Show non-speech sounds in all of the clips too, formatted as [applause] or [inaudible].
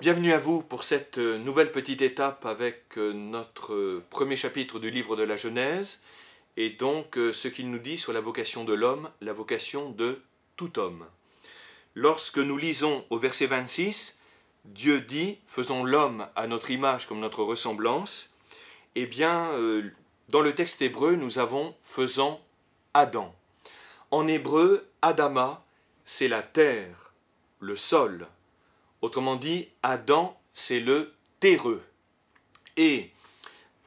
Bienvenue à vous pour cette euh, nouvelle petite étape avec euh, notre euh, premier chapitre du livre de la Genèse et donc ce qu'il nous dit sur la vocation de l'homme, la vocation de tout homme. Lorsque nous lisons au verset 26, Dieu dit « faisons l'homme à notre image comme notre ressemblance », eh bien dans le texte hébreu nous avons « faisons Adam ». En hébreu, Adama, c'est la terre, le sol, Autrement dit, Adam, c'est le terreux. Et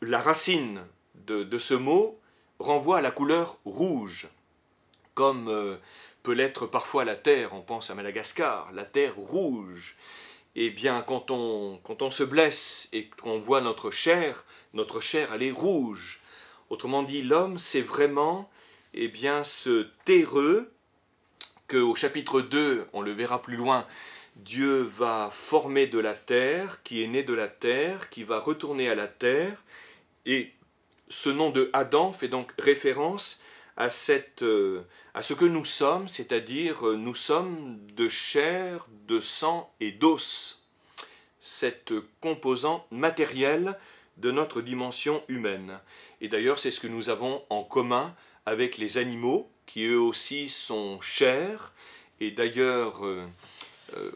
la racine de, ce mot renvoie à la couleur rouge, comme euh, peut l'être parfois la terre, on pense à Madagascar, la terre rouge. Eh bien, quand on, se blesse et qu'on voit notre chair, notre chair, elle est rouge. Autrement dit, l'homme, c'est vraiment eh bien, ce terreux que au chapitre 2, on le verra plus loin, Dieu va former de la terre, qui est né de la terre, qui va retourner à la terre, et ce nom de Adam fait donc référence à, cette, euh, à ce que nous sommes, c'est-à-dire euh, nous sommes de chair, de sang et d'os, cette composante matérielle de notre dimension humaine. Et d'ailleurs, c'est ce que nous avons en commun avec les animaux, qui eux aussi sont chair, et d'ailleurs euh, euh,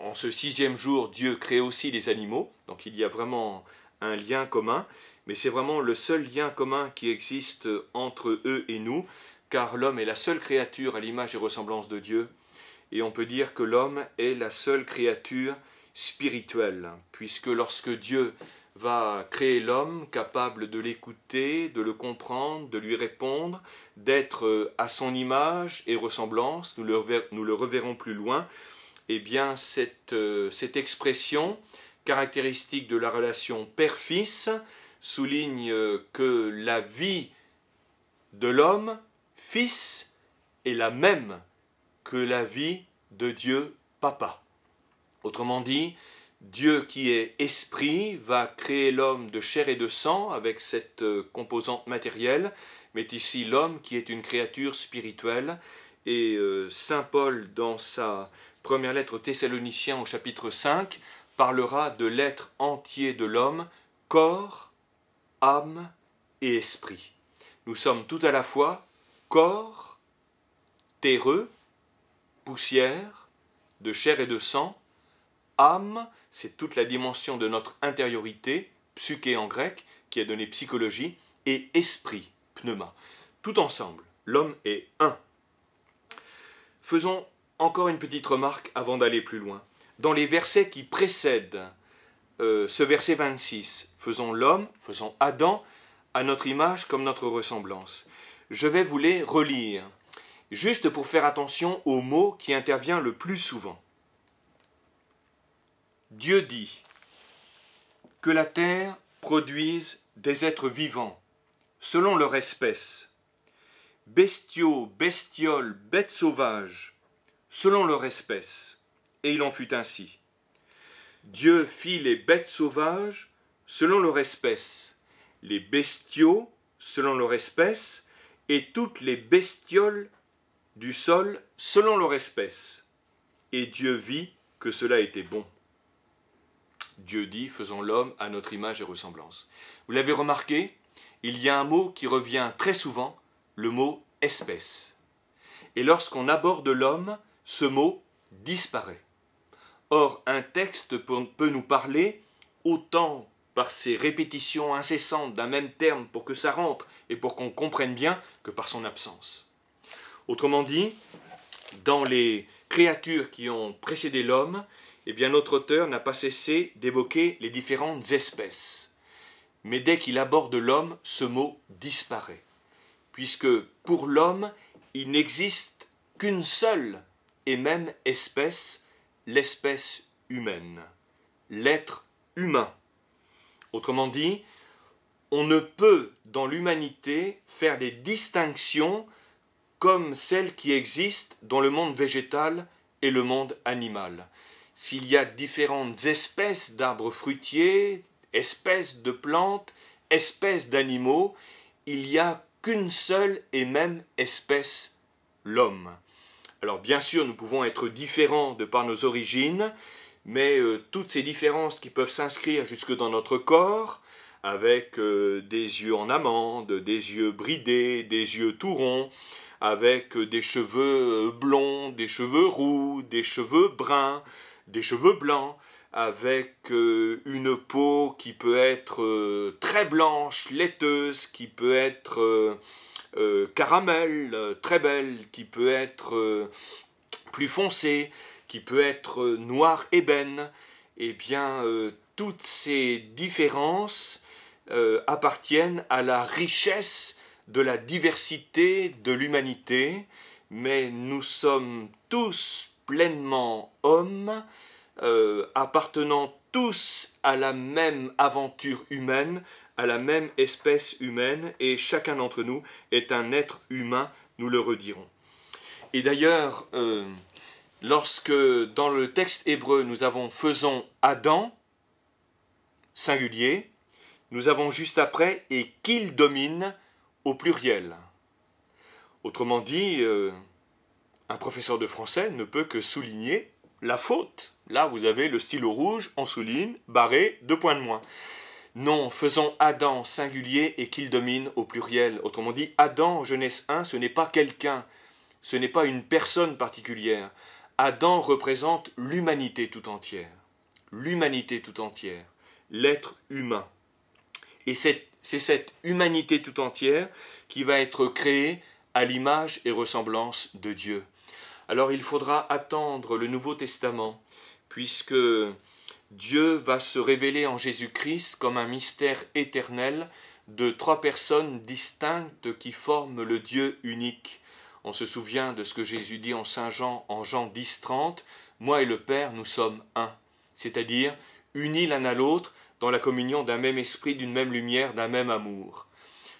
en, ce sixième jour, Dieu crée aussi les animaux, donc il y a vraiment un lien commun, mais c'est vraiment le seul lien commun qui existe entre eux et nous, car l'homme est la seule créature à l'image et ressemblance de Dieu, et on peut dire que l'homme est la seule créature spirituelle, puisque lorsque Dieu va créer l'homme capable de l'écouter, de le comprendre, de lui répondre, d'être à son image et ressemblance, nous le, reverrons plus loin, eh bien, euh, cette, expression caractéristique de la relation père-fils souligne euh, que la vie de l'homme, fils, est la même que la vie de Dieu, papa. Autrement dit, Dieu qui est esprit va créer l'homme de chair et de sang avec cette euh, composante matérielle, mais ici l'homme qui est une créature spirituelle. Et Saint Paul, dans sa première lettre aux Thessaloniciens au chapitre 5, parlera de l'être entier de l'homme, corps, âme et esprit. Nous sommes tout à la fois corps, terreux, poussière, de chair et de sang, âme, c'est toute la dimension de notre intériorité, psyché en grec, qui a donné psychologie, et esprit, pneuma. Tout ensemble, l'homme est un. Faisons encore une petite remarque avant d'aller plus loin. Dans les versets qui précèdent euh, ce verset 26, faisons l'homme, faisons Adam à notre image comme notre ressemblance. Je vais vous les relire, juste pour faire attention au mot qui intervient le plus souvent. Dieu dit que la terre produise des êtres vivants, selon leur espèce, bestiaux, bestioles, bêtes sauvages, selon leur espèce. Et il en fut ainsi. Dieu fit les bêtes sauvages selon leur espèce, les bestiaux selon leur espèce, et toutes les bestioles du sol selon leur espèce. Et Dieu vit que cela était bon. Dieu dit, faisons l'homme à notre image et ressemblance. Vous l'avez remarqué, il y a un mot qui revient très souvent, le mot espèce. Et lorsqu'on aborde l'homme, ce mot disparaît. Or, un texte peut nous parler autant par ses répétitions incessantes d'un même terme pour que ça rentre et pour qu'on comprenne bien que par son absence. Autrement dit, dans les créatures qui ont précédé l'homme, eh bien notre auteur n'a pas cessé d'évoquer les différentes espèces. Mais dès qu'il aborde l'homme, ce mot disparaît, puisque pour l'homme, il n'existe qu'une seule et même espèce, l'espèce humaine, l'être humain. Autrement dit, on ne peut dans l'humanité faire des distinctions comme celles qui existent dans le monde végétal et le monde animal. S'il y a différentes espèces d'arbres fruitiers, espèces de plantes, espèces d'animaux, il n'y a qu'une seule et même espèce, l'homme. Alors bien sûr, nous pouvons être différents de par nos origines, mais euh, toutes ces différences qui peuvent s'inscrire jusque dans notre corps, avec euh, des yeux en amande, des yeux bridés, des yeux tout ronds, avec euh, des cheveux blonds, des cheveux roux, des cheveux bruns, des cheveux blancs, avec une peau qui peut être très blanche, laiteuse, qui peut être euh, caramel, euh, très belle, qui peut être euh, plus foncée, qui peut être noire ébène, et eh bien, toutes ces différences appartiennent à la richesse de la diversité de l'humanité, mais nous sommes tous pleinement hommes, appartenant tous à la même aventure humaine, à la même espèce humaine et chacun d'entre nous est un être humain, nous le redirons. Et d'ailleurs, euh, lorsque dans le texte hébreu nous avons faisons Adam, singulier, nous avons juste après et qu'il domine au pluriel. Autrement dit, euh, un professeur de français ne peut que souligner la faute. Là, vous avez le stylo rouge, on souligne, barré, deux points de moins. Non, faisons Adam singulier et qu'il domine au pluriel. Autrement dit, Adam, Genèse 1, ce n'est pas quelqu'un, ce n'est pas une personne particulière. Adam représente l'humanité tout entière. L'humanité tout entière. L'être humain. Et c'est cette humanité tout entière qui va être créée à l'image et ressemblance de Dieu. Alors il faudra attendre le Nouveau Testament, puisque Dieu va se révéler en Jésus-Christ comme un mystère éternel de trois personnes distinctes qui forment le Dieu unique. On se souvient de ce que Jésus dit en Saint Jean en Jean 10, 30, Moi et le Père, nous sommes un, c'est-à-dire unis l'un à l'autre dans la communion d'un même esprit, d'une même lumière, d'un même amour.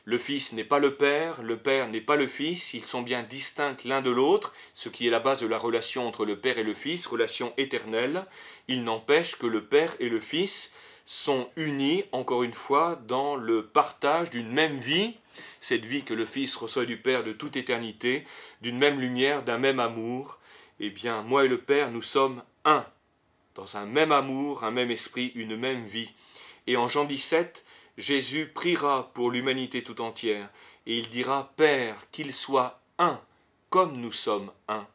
Le Fils n'est pas le Père, le Père n'est pas le Fils, ils sont bien distincts l'un de l'autre, ce qui est la base de la relation entre le Père et le Fils, relation éternelle. Il n'empêche que le Père et le Fils sont unis, encore une fois, dans le partage d'une même vie, cette vie que le Fils reçoit du Père de toute éternité, d'une même lumière, d'un même amour. Eh bien, moi et le Père, nous sommes un, dans un même amour, un même esprit, une même vie. Et en Jean 17, Jésus priera pour l'humanité tout entière, et il dira, Père, qu'il soit un, comme nous sommes un.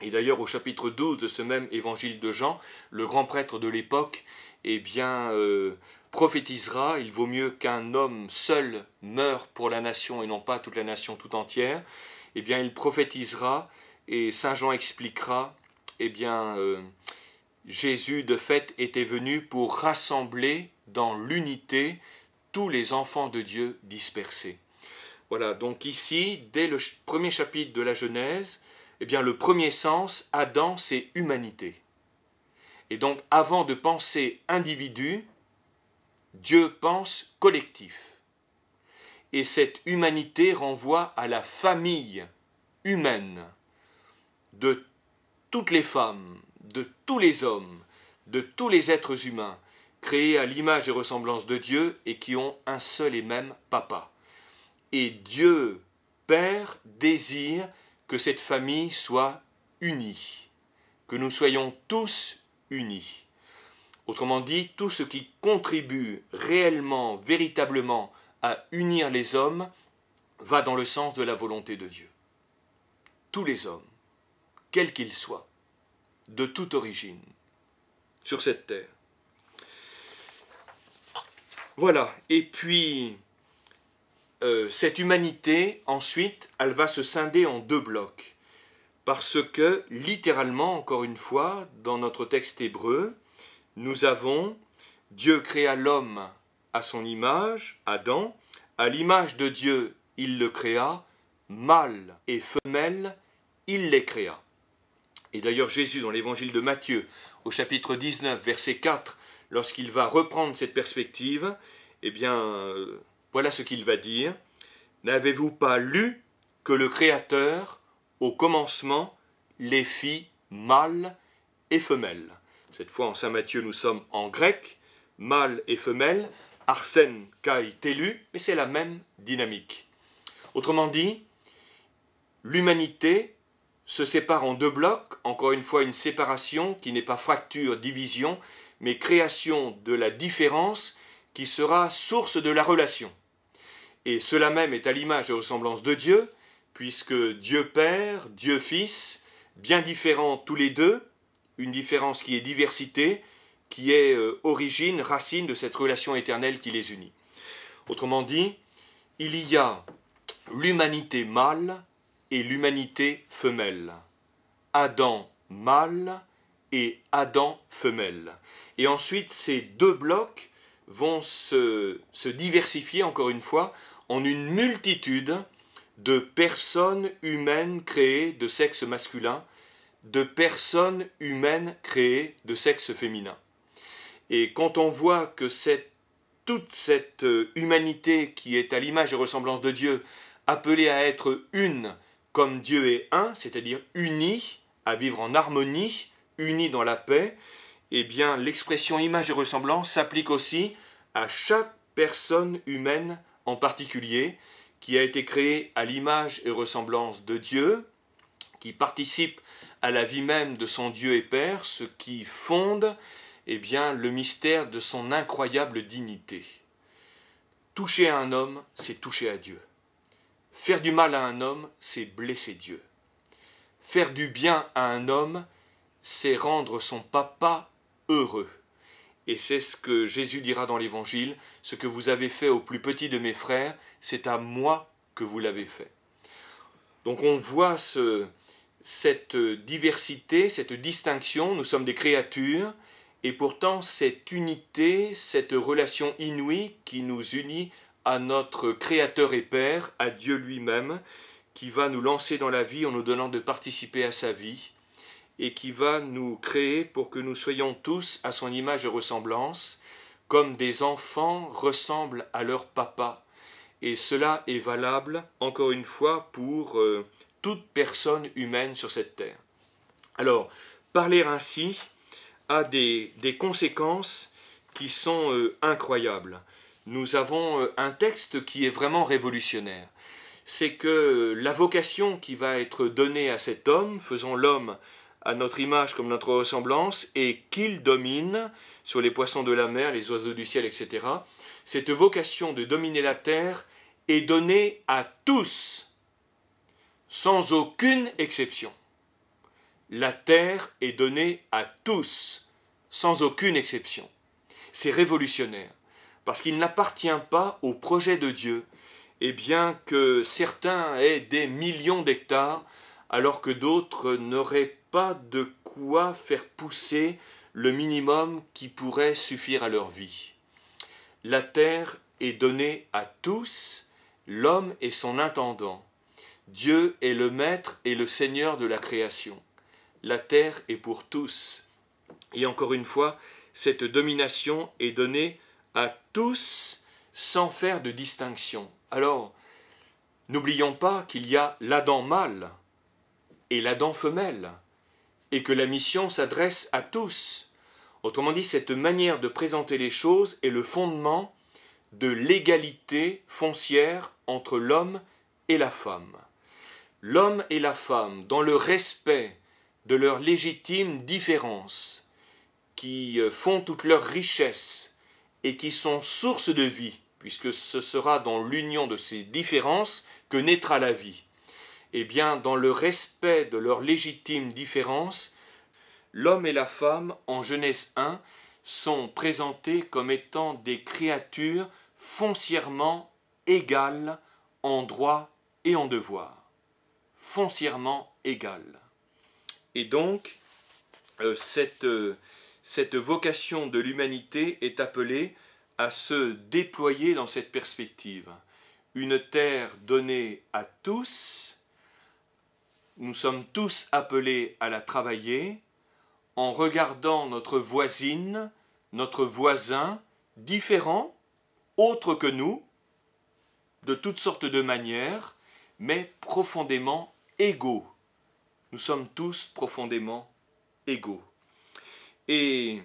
Et d'ailleurs, au chapitre 12 de ce même évangile de Jean, le grand prêtre de l'époque, eh bien, euh, prophétisera, il vaut mieux qu'un homme seul meure pour la nation et non pas toute la nation tout entière, eh bien, il prophétisera, et Saint Jean expliquera, eh bien, euh, Jésus, de fait, était venu pour rassembler dans l'unité tous les enfants de Dieu dispersés. Voilà, donc ici, dès le premier chapitre de la Genèse, eh bien, le premier sens, Adam, c'est humanité. Et donc, avant de penser individu, Dieu pense collectif. Et cette humanité renvoie à la famille humaine de toutes les femmes, de tous les hommes, de tous les êtres humains créés à l'image et ressemblance de Dieu et qui ont un seul et même papa. Et Dieu, Père, désire que cette famille soit unie, que nous soyons tous unis. Autrement dit, tout ce qui contribue réellement, véritablement à unir les hommes va dans le sens de la volonté de Dieu. Tous les hommes, quels qu'ils soient, de toute origine, sur cette terre. Voilà, et puis euh, cette humanité, ensuite, elle va se scinder en deux blocs. Parce que, littéralement, encore une fois, dans notre texte hébreu, nous avons Dieu créa l'homme à son image, Adam, à l'image de Dieu, il le créa, mâle et femelle, il les créa. Et d'ailleurs Jésus, dans l'évangile de Matthieu, au chapitre 19, verset 4, lorsqu'il va reprendre cette perspective, eh bien, euh, voilà ce qu'il va dire. N'avez-vous pas lu que le Créateur, au commencement, les fit mâles et femelles Cette fois, en Saint Matthieu, nous sommes en grec, Mâles et femelle, arsène, kai, Telu, mais c'est la même dynamique. Autrement dit, l'humanité se sépare en deux blocs, encore une fois une séparation qui n'est pas fracture, division, mais création de la différence qui sera source de la relation. Et cela même est à l'image et aux semblances de Dieu, puisque Dieu Père, Dieu Fils, bien différents tous les deux, une différence qui est diversité, qui est euh, origine, racine de cette relation éternelle qui les unit. Autrement dit, il y a l'humanité mâle et l'humanité femelle. Adam mâle et Adam femelle. Et ensuite, ces deux blocs vont se, se diversifier encore une fois en une multitude de personnes humaines créées de sexe masculin, de personnes humaines créées de sexe féminin. Et quand on voit que cette, toute cette euh, humanité qui est à l'image et ressemblance de Dieu, appelée à être une comme Dieu est un, c'est-à-dire unie, à vivre en harmonie, unis dans la paix, eh bien l'expression image et ressemblance s'applique aussi à chaque personne humaine en particulier, qui a été créée à l'image et ressemblance de Dieu, qui participe à la vie même de son Dieu et Père, ce qui fonde eh bien, le mystère de son incroyable dignité. Toucher à un homme, c'est toucher à Dieu. Faire du mal à un homme, c'est blesser Dieu. Faire du bien à un homme, c'est rendre son papa heureux. Et c'est ce que Jésus dira dans l'Évangile, ce que vous avez fait au plus petit de mes frères, c'est à moi que vous l'avez fait. Donc on voit cette diversité, cette distinction, nous sommes des créatures, et pourtant cette unité, cette relation inouïe qui nous unit à notre Créateur et Père, à Dieu lui-même, qui va nous lancer dans la vie en nous donnant de participer à sa vie, et qui va nous créer pour que nous soyons tous à son image et ressemblance, comme des enfants ressemblent à leur papa. Et cela est valable, encore une fois, pour euh, toute personne humaine sur cette terre. Alors, parler ainsi a des, des conséquences qui sont euh, incroyables. Nous avons euh, un texte qui est vraiment révolutionnaire. C'est que la vocation qui va être donnée à cet homme, faisant l'homme à notre image comme notre ressemblance, et qu'il domine sur les poissons de la mer, les oiseaux du ciel, etc. Cette vocation de dominer la terre est donnée à tous, sans aucune exception. La terre est donnée à tous, sans aucune exception. C'est révolutionnaire, parce qu'il n'appartient pas au projet de Dieu, et bien que certains aient des millions d'hectares, alors que d'autres n'auraient pas pas de quoi faire pousser le minimum qui pourrait suffire à leur vie. La terre est donnée à tous, l'homme est son intendant. Dieu est le maître et le seigneur de la création. La terre est pour tous. Et encore une fois, cette domination est donnée à tous sans faire de distinction. Alors, n'oublions pas qu'il y a l'Adam mâle et l'Adam femelle et que la mission s'adresse à tous. Autrement dit, cette manière de présenter les choses est le fondement de l'égalité foncière entre l'homme et la femme. L'homme et la femme, dans le respect de leurs légitimes différences, qui euh, font toute leur richesse et qui sont source de vie, puisque ce sera dans l'union de ces différences que naîtra la vie eh bien, dans le respect de leurs légitimes différences, l'homme et la femme, en Genèse 1, sont présentés comme étant des créatures foncièrement égales en droit et en devoir. Foncièrement égales. Et donc, euh, euh, cette vocation de l'humanité est appelée à se déployer dans cette perspective. Une terre donnée à tous, nous sommes tous appelés à la travailler en regardant notre voisine, notre voisin, différent, autre que nous, de toutes sortes de manières, mais profondément égaux. Nous sommes tous profondément égaux. Et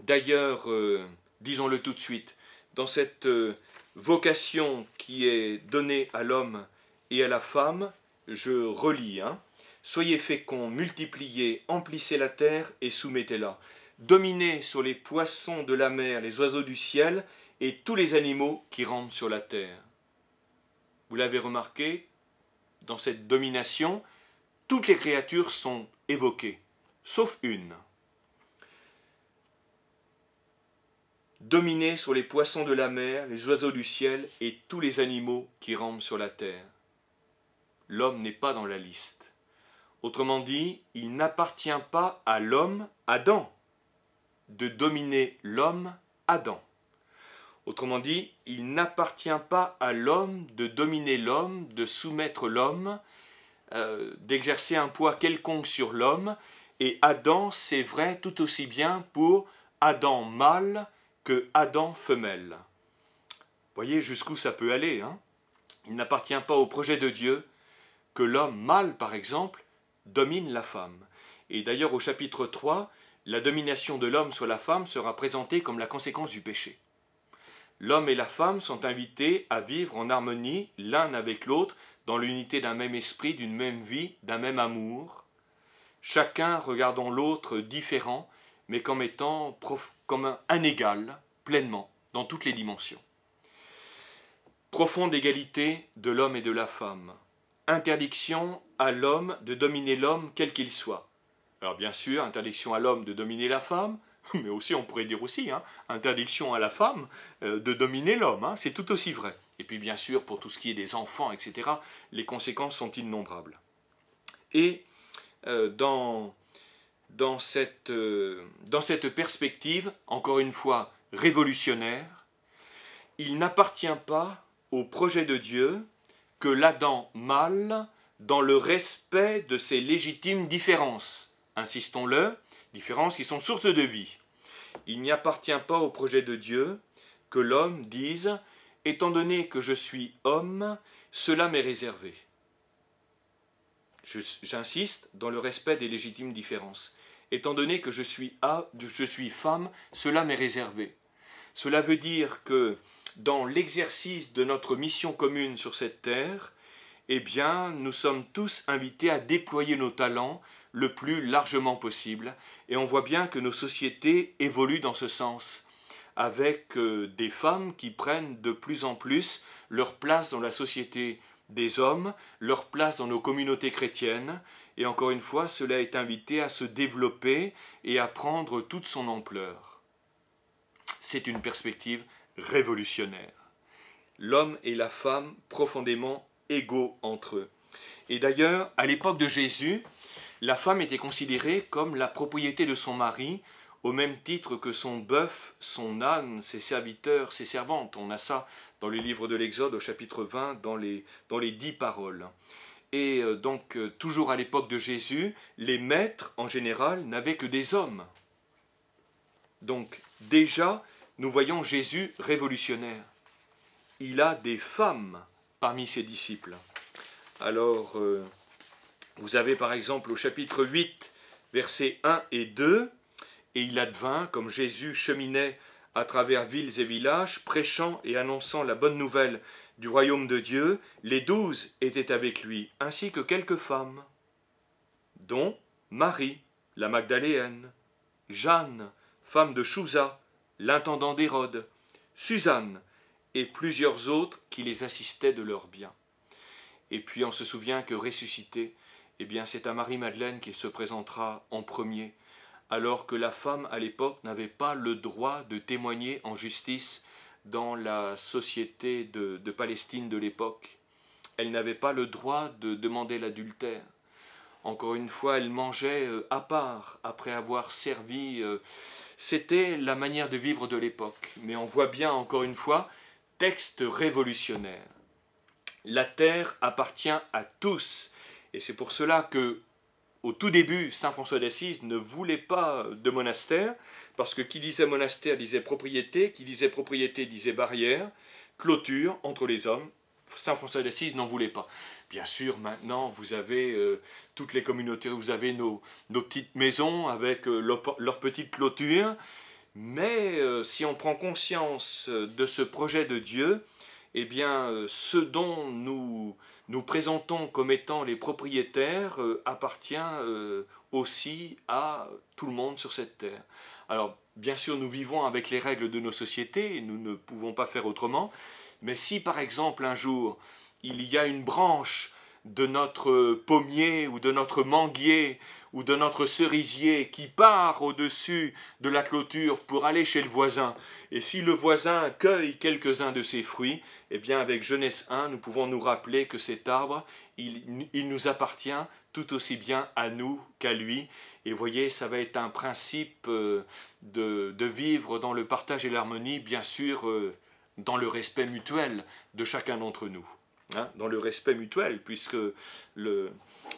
d'ailleurs, euh, disons-le tout de suite, dans cette euh, vocation qui est donnée à l'homme et à la femme, je relis, hein. Soyez féconds, multipliez, emplissez la terre et soumettez-la. Dominez sur les poissons de la mer, les oiseaux du ciel et tous les animaux qui rampent sur la terre. Vous l'avez remarqué, dans cette domination, toutes les créatures sont évoquées, sauf une. Dominez sur les poissons de la mer, les oiseaux du ciel et tous les animaux qui rampent sur la terre l'homme n'est pas dans la liste. Autrement dit, il n'appartient pas à l'homme Adam de dominer l'homme Adam. Autrement dit, il n'appartient pas à l'homme de dominer l'homme, de soumettre l'homme, euh, d'exercer un poids quelconque sur l'homme, et Adam, c'est vrai tout aussi bien pour Adam mâle que Adam femelle. Voyez jusqu'où ça peut aller. Hein il n'appartient pas au projet de Dieu que l'homme mâle, par exemple, domine la femme. Et d'ailleurs, au chapitre 3, la domination de l'homme sur la femme sera présentée comme la conséquence du péché. L'homme et la femme sont invités à vivre en harmonie l'un avec l'autre, dans l'unité d'un même esprit, d'une même vie, d'un même amour, chacun regardant l'autre différent, mais comme étant comme un égal, pleinement, dans toutes les dimensions. Profonde égalité de l'homme et de la femme interdiction à l'homme de dominer l'homme quel qu'il soit. Alors bien sûr, interdiction à l'homme de dominer la femme, [laughs] mais aussi on pourrait dire aussi, hein, interdiction à la femme euh, de dominer l'homme, hein, c'est tout aussi vrai. Et puis bien sûr, pour tout ce qui est des enfants, etc., les conséquences sont innombrables. Et euh, dans, dans, cette, euh, dans cette perspective, encore une fois révolutionnaire, il n'appartient pas au projet de Dieu que l'Adam mâle dans le respect de ses légitimes différences. Insistons-le, différences qui sont sources de vie. Il n'y appartient pas au projet de Dieu que l'homme dise Étant donné que je suis homme, cela m'est réservé. J'insiste dans le respect des légitimes différences. Étant donné que je suis, je suis femme, cela m'est réservé. Cela veut dire que dans l'exercice de notre mission commune sur cette terre, eh bien, nous sommes tous invités à déployer nos talents le plus largement possible. Et on voit bien que nos sociétés évoluent dans ce sens, avec euh, des femmes qui prennent de plus en plus leur place dans la société des hommes, leur place dans nos communautés chrétiennes. Et encore une fois, cela est invité à se développer et à prendre toute son ampleur. C'est une perspective révolutionnaire. L'homme et la femme profondément égaux entre eux. Et d'ailleurs, à l'époque de Jésus, la femme était considérée comme la propriété de son mari, au même titre que son bœuf, son âne, ses serviteurs, ses servantes. On a ça dans le livre de l'Exode au chapitre 20, dans les, dans les dix paroles. Et euh, donc, euh, toujours à l'époque de Jésus, les maîtres, en général, n'avaient que des hommes. Donc, déjà, nous voyons Jésus révolutionnaire. Il a des femmes parmi ses disciples. Alors, euh, vous avez par exemple au chapitre 8, versets 1 et 2, et il advint, comme Jésus cheminait à travers villes et villages, prêchant et annonçant la bonne nouvelle du royaume de Dieu, les douze étaient avec lui, ainsi que quelques femmes, dont Marie, la Magdaléenne, Jeanne, femme de Chouza, l'intendant d'Hérode, Suzanne et plusieurs autres qui les assistaient de leurs bien. Et puis on se souvient que ressuscité, eh bien c'est à Marie-Madeleine qu'il se présentera en premier, alors que la femme à l'époque n'avait pas le droit de témoigner en justice dans la société de Palestine de l'époque. Elle n'avait pas le droit de demander l'adultère. Encore une fois, elle mangeait euh, à part après avoir servi euh, c'était la manière de vivre de l'époque, mais on voit bien encore une fois, texte révolutionnaire. La terre appartient à tous, et c'est pour cela que au tout début, Saint François d'Assise ne voulait pas de monastère, parce que qui disait monastère disait propriété, qui disait propriété disait barrière, clôture entre les hommes. Saint François d'Assise n'en voulait pas. Bien sûr, maintenant, vous avez euh, toutes les communautés, vous avez nos, petites maisons avec euh, leurs petites clôtures, mais euh, si on prend conscience de ce projet de Dieu, eh bien, ce dont nous nous présentons comme étant les propriétaires appartient aussi à tout le monde sur cette terre. Alors, bien sûr, nous vivons avec les règles de nos sociétés, nous ne pouvons pas faire autrement, mais si par exemple un jour il y a une branche de notre pommier ou de notre manguier ou de notre cerisier qui part au-dessus de la clôture pour aller chez le voisin. Et si le voisin cueille quelques-uns de ses fruits, eh bien avec Genèse 1, nous pouvons nous rappeler que cet arbre, il, nous appartient tout aussi bien à nous qu'à lui. Et voyez, ça va être un principe euh, de vivre dans le partage et l'harmonie, bien sûr euh, dans le respect mutuel de chacun d'entre nous. Hein, dans le respect mutuel, puisque le,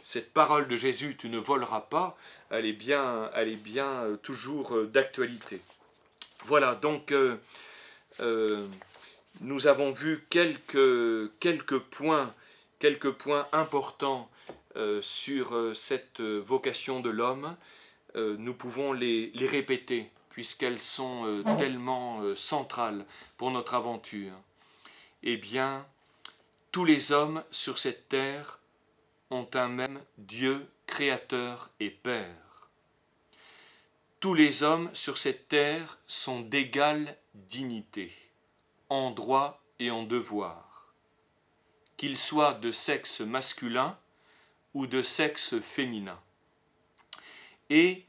cette parole de Jésus, tu ne voleras pas, elle est bien, elle est bien euh, toujours euh, d'actualité. Voilà, donc euh, nous avons vu quelques, points, quelques points importants sur cette vocation de l'homme. nous pouvons les, les répéter puisqu'elles sont tellement centrales pour notre aventure. Eh bien, tous les hommes sur cette terre ont un même Dieu, Créateur et Père. Tous les hommes sur cette terre sont d'égale dignité, en droit et en devoir, qu'ils soient de sexe masculin ou de sexe féminin. Et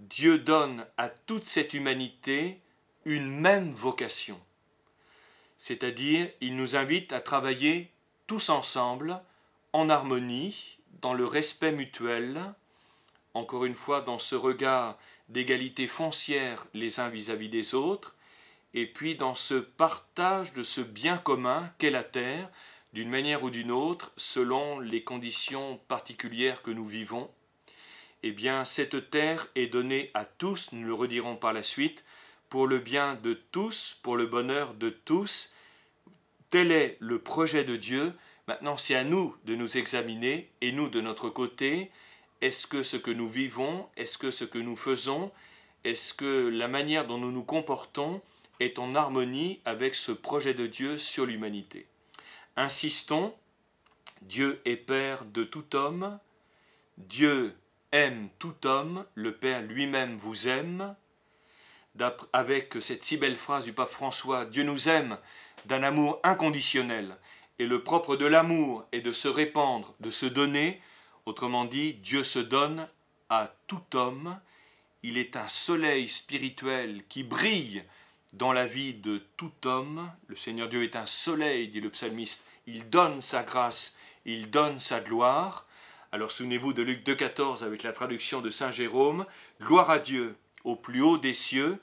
Dieu donne à toute cette humanité une même vocation, c'est-à-dire il nous invite à travailler tous ensemble, en harmonie, dans le respect mutuel, encore une fois dans ce regard d'égalité foncière les uns vis-à-vis des autres, et puis dans ce partage de ce bien commun qu'est la Terre, d'une manière ou d'une autre, selon les conditions particulières que nous vivons, eh bien cette Terre est donnée à tous, nous le redirons par la suite, pour le bien de tous, pour le bonheur de tous, Tel est le projet de Dieu. Maintenant, c'est à nous de nous examiner et nous de notre côté. Est-ce que ce que nous vivons, est-ce que ce que nous faisons, est-ce que la manière dont nous nous comportons est en harmonie avec ce projet de Dieu sur l'humanité Insistons, Dieu est Père de tout homme, Dieu aime tout homme, le Père lui-même vous aime, avec cette si belle phrase du pape François, Dieu nous aime d'un amour inconditionnel, et le propre de l'amour est de se répandre, de se donner, autrement dit, Dieu se donne à tout homme, il est un soleil spirituel qui brille dans la vie de tout homme, le Seigneur Dieu est un soleil, dit le psalmiste, il donne sa grâce, il donne sa gloire, alors souvenez-vous de Luc 2,14 avec la traduction de Saint Jérôme, Gloire à Dieu au plus haut des cieux,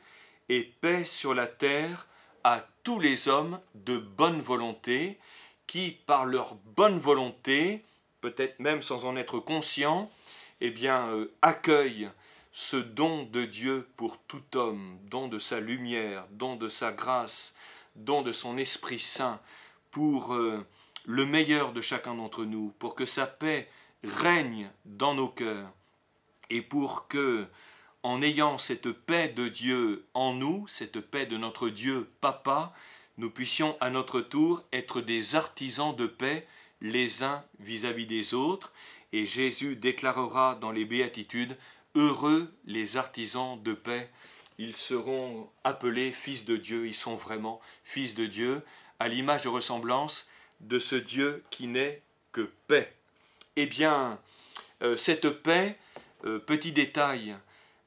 et paix sur la terre à tous les hommes de bonne volonté, qui, par leur bonne volonté, peut-être même sans en être conscient, eh bien, euh, accueillent ce don de Dieu pour tout homme, don de sa lumière, don de sa grâce, don de son Esprit Saint, pour euh, le meilleur de chacun d'entre nous, pour que sa paix règne dans nos cœurs, et pour que en ayant cette paix de Dieu en nous, cette paix de notre Dieu Papa, nous puissions à notre tour être des artisans de paix les uns vis-à-vis des autres. Et Jésus déclarera dans les béatitudes, Heureux les artisans de paix, ils seront appelés fils de Dieu, ils sont vraiment fils de Dieu, à l'image de ressemblance de ce Dieu qui n'est que paix. Eh bien, euh, cette paix, euh, petit détail,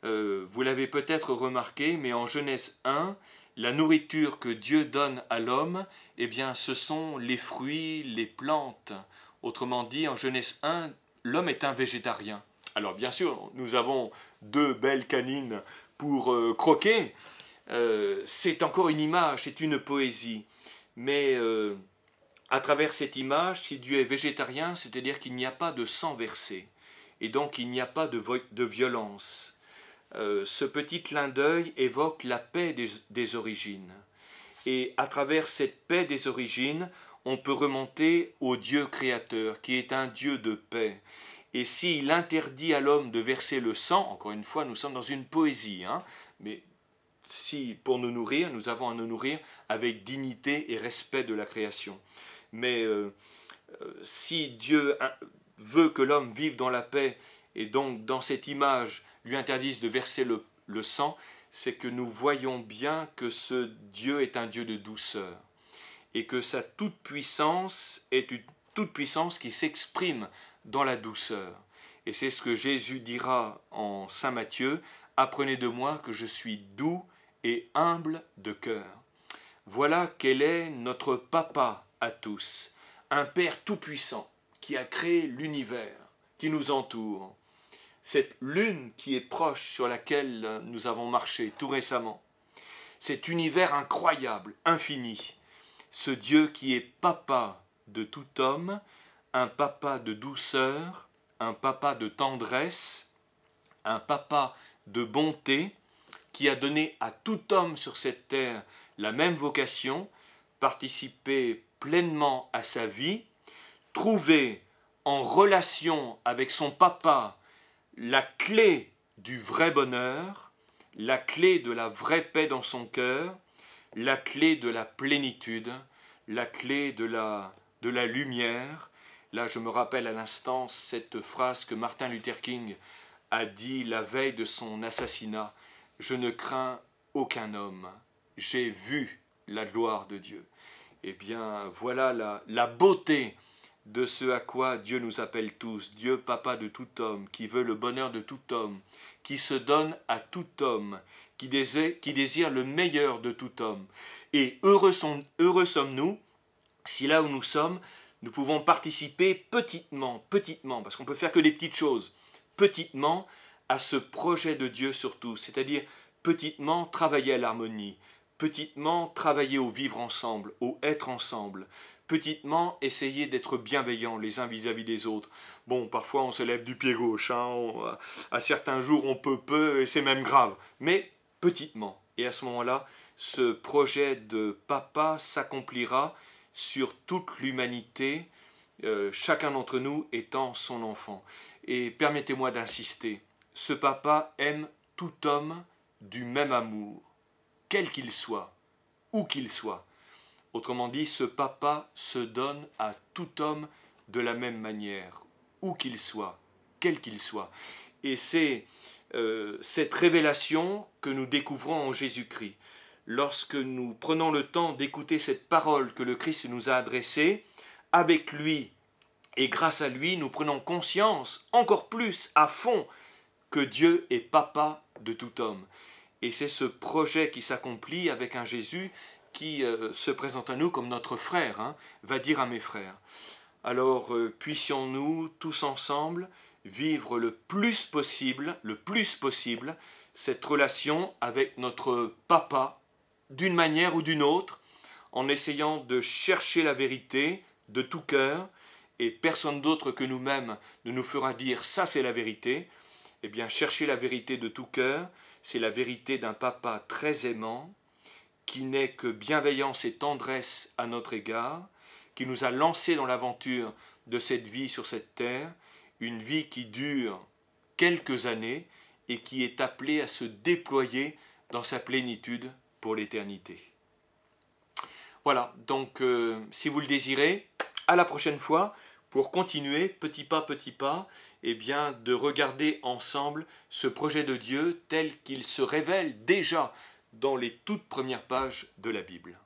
euh, vous l'avez peut-être remarqué, mais en Genèse 1, la nourriture que Dieu donne à l'homme, eh bien, ce sont les fruits, les plantes. Autrement dit, en Genèse 1, l'homme est un végétarien. Alors bien sûr, nous avons deux belles canines pour euh, croquer. Euh, c'est encore une image, c'est une poésie. Mais à travers cette image, si Dieu est végétarien, c'est-à-dire qu'il n'y a pas de sang versé. Et donc il n'y a pas de violence. Euh, ce petit clin d'œil évoque la paix des, origines. Et à travers cette paix des origines, on peut remonter au Dieu créateur, qui est un Dieu de paix. Et s'il interdit à l'homme de verser le sang, encore une fois, nous sommes dans une poésie, hein, mais si pour nous nourrir, nous avons à nous nourrir avec dignité et respect de la création. Mais euh, euh, si Dieu hein, veut que l'homme vive dans la paix, et donc dans cette image, lui interdisent de verser le, sang, c'est que nous voyons bien que ce Dieu est un Dieu de douceur et que sa toute-puissance est une toute-puissance qui s'exprime dans la douceur. Et c'est ce que Jésus dira en Saint Matthieu, Apprenez de moi que je suis doux et humble de cœur. Voilà quel est notre Papa à tous, un Père tout-puissant qui a créé l'univers qui nous entoure, cette lune qui est proche sur laquelle euh, nous avons marché tout récemment, cet univers incroyable, infini, ce Dieu qui est papa de tout homme, un papa de douceur, un papa de tendresse, un papa de bonté, qui a donné à tout homme sur cette terre la même vocation, participer pleinement à sa vie, trouver en relation avec son papa la clé du vrai bonheur, la clé de la vraie paix dans son cœur, la clé de la plénitude, la clé de la, lumière. Là, je me rappelle à l'instant cette phrase que Martin Luther King a dit la veille de son assassinat. Je ne crains aucun homme, j'ai vu la gloire de Dieu. Eh bien, voilà la beauté de ce à quoi Dieu nous appelle tous, Dieu papa de tout homme, qui veut le bonheur de tout homme, qui se donne à tout homme, qui désire, qui désire le meilleur de tout homme. Et heureux, heureux sommes-nous si là où nous sommes, nous pouvons participer petitement, petitement, parce qu'on peut faire que des petites choses, petitement à ce projet de Dieu surtout, c'est-à-dire petitement travailler à l'harmonie, petitement travailler au vivre ensemble, au être ensemble, petitement, essayer d'être bienveillants les uns vis-à-vis des autres. Bon, parfois on se lève du pied gauche, hein, euh, à certains jours on peut peu et c'est même grave, mais petitement. Et à ce moment-là, ce projet de papa s'accomplira sur toute l'humanité, euh, chacun d'entre nous étant son enfant. Et permettez-moi d'insister, ce papa aime tout homme du même amour, quel qu'il soit, où qu'il soit. Autrement dit, ce papa se donne à tout homme de la même manière, où qu'il soit, quel qu'il soit. Et c'est euh, cette révélation que nous découvrons en Jésus-Christ. Lorsque nous prenons le temps d'écouter cette parole que le Christ nous a adressée, avec lui et grâce à lui, nous prenons conscience encore plus à fond que Dieu est papa de tout homme. Et c'est ce projet qui s'accomplit avec un Jésus qui euh, se présente à nous comme notre frère, hein, va dire à mes frères. Alors euh, puissions-nous tous ensemble vivre le plus possible, le plus possible, cette relation avec notre papa, d'une manière ou d'une autre, en essayant de chercher la vérité de tout cœur, et personne d'autre que nous-mêmes ne nous fera dire ça c'est la vérité, eh bien chercher la vérité de tout cœur, c'est la vérité d'un papa très aimant, qui n'est que bienveillance et tendresse à notre égard, qui nous a lancés dans l'aventure de cette vie sur cette terre, une vie qui dure quelques années et qui est appelée à se déployer dans sa plénitude pour l'éternité. Voilà, donc euh, si vous le désirez, à la prochaine fois pour continuer petit pas petit pas et eh bien de regarder ensemble ce projet de Dieu tel qu'il se révèle déjà dans les toutes premières pages de la Bible.